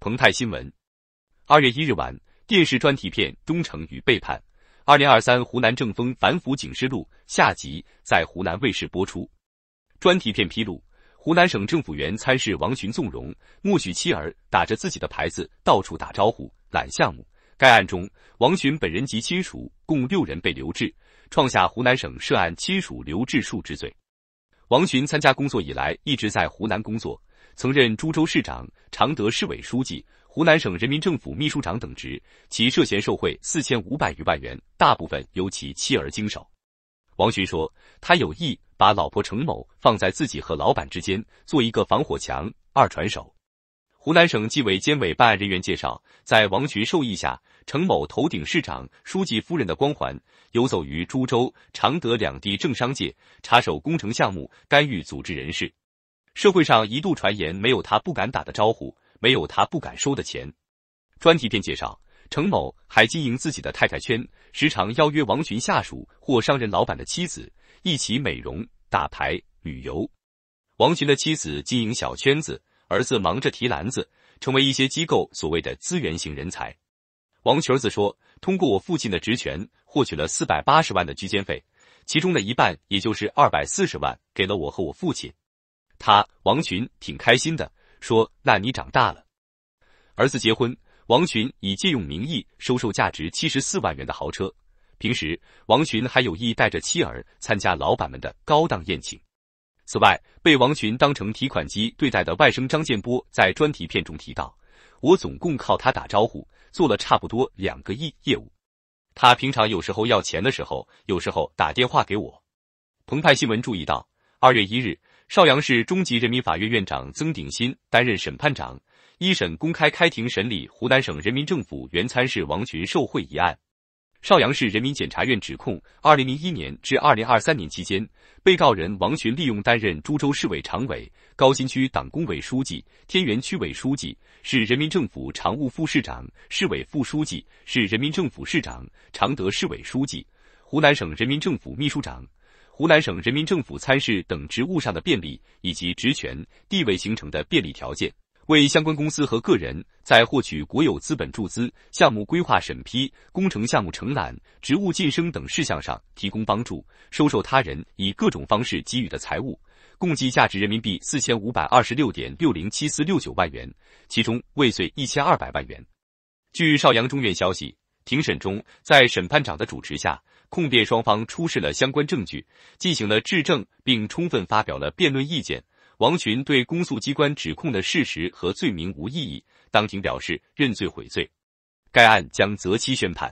澎湃新闻，二月一日晚，电视专题片《忠诚与背叛》二零二三湖南正风反腐警示录下集在湖南卫视播出。专题片披露，湖南省政府原参事王群纵容、默许妻儿打着自己的牌子到处打招呼揽项目。该案中，王群本人及亲属共六人被留置，创下湖南省涉案亲属留置数之最。王群参加工作以来一直在湖南工作。曾任株洲市长、常德市委书记、湖南省人民政府秘书长等职，其涉嫌受贿四千五百余万元，大部分由其妻儿经手。王群说，他有意把老婆程某放在自己和老板之间，做一个防火墙、二传手。湖南省纪委监委办案人员介绍，在王群授意下，程某头顶市长、书记夫人的光环，游走于株洲、常德两地政商界，插手工程项目，干预组织人事。社会上一度传言，没有他不敢打的招呼，没有他不敢收的钱。专题片介绍，程某还经营自己的太太圈，时常邀约王群下属或商人老板的妻子一起美容、打牌、旅游。王群的妻子经营小圈子，儿子忙着提篮子，成为一些机构所谓的资源型人才。王群儿子说：“通过我父亲的职权，获取了四百八十万的居间费，其中的一半，也就是二百四十万，给了我和我父亲。”他王群挺开心的，说：“那你长大了，儿子结婚。”王群以借用名义收受价值七十四万元的豪车。平时，王群还有意带着妻儿参加老板们的高档宴请。此外，被王群当成提款机对待的外甥张建波，在专题片中提到：“我总共靠他打招呼做了差不多两个亿业务。他平常有时候要钱的时候，有时候打电话给我。”澎湃新闻注意到，二月一日。邵阳市中级人民法院院长曾鼎新担任审判长，一审公开开庭审理湖南省人民政府原参事王群受贿一案。邵阳市人民检察院指控，二零零一年至二零二三年期间，被告人王群利用担任株洲市委常委、高新区党工委书记、天元区委书记，市人民政府常务副市长、市委副书记，市人民政府市长、常德市委书记，湖南省人民政府秘书长。湖南省人民政府参事等职务上的便利，以及职权地位形成的便利条件，为相关公司和个人在获取国有资本注资、项目规划审批、工程项目承揽、职务晋升等事项上提供帮助，收受他人以各种方式给予的财物，共计价值人民币四千五百二十六点六零七四六九万元，其中未遂一千二百万元。据邵阳中院消息。庭审中，在审判长的主持下，控辩双方出示了相关证据，进行了质证，并充分发表了辩论意见。王群对公诉机关指控的事实和罪名无异议，当庭表示认罪悔罪。该案将择期宣判。